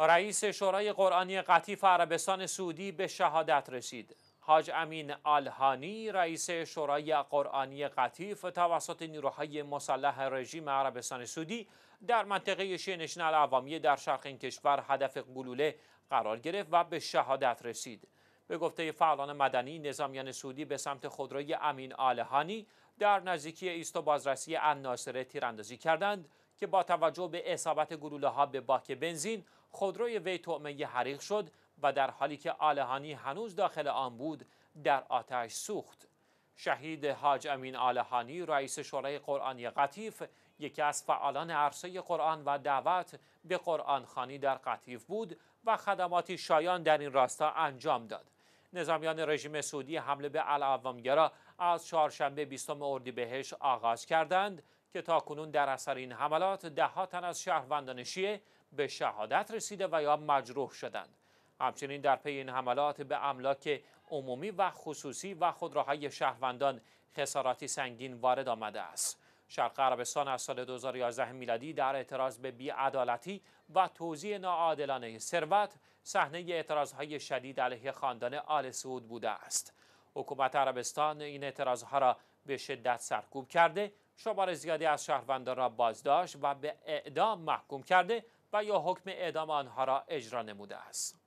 رئیس شورای قرآنی قطیف عربستان سعودی به شهادت رسید. حاج امین آلهانی رئیس شورای قرآنی قطیف توسط نیروهای مسلح رژیم عربستان سعودی در منطقه شینشن عوامیه در شرق این کشور هدف گلوله قرار گرفت و به شهادت رسید. به گفته فعالان مدنی نظامیان سعودی به سمت خودروی امین آلهانی در نزدیکی ایست و بازرسی الناصره تیراندازی کردند که با توجه به اصابت گلوله ها به باک بنزین خودروی وی طعمه حریق شد و در حالی که آلهانی هنوز داخل آن بود در آتش سوخت شهید حاج امین آلهانی رئیس شورای قرآنی قطیف یکی از فعالان عرصه قرآن و دعوت به قرآن خانی در قطیف بود و خدماتی شایان در این راستا انجام داد نظامیان رژیم سعودی حمله به العوامگرا از چهارشنبه 20 اردیبهشت آغاز کردند که تا کنون در اثر این حملات ده تن از شهروندان شیعه به شهادت رسیده و یا مجروح شدند همچنین در پی این حملات به املاک عمومی و خصوصی و خودروهای شهروندان خساراتی سنگین وارد آمده است شرق عربستان از سال 2011 میلادی در اعتراض به بیعدالتی و توزیع ناعادلانه ثروت صحنه اعتراضهای شدید علیه خاندان آل سعود بوده است حکومت عربستان این اعتراضها را به شدت سرکوب کرده شمار زیادی از شهروندان را بازداشت و به اعدام محکوم کرده و یا حکم اعدام آنها را اجرا نموده است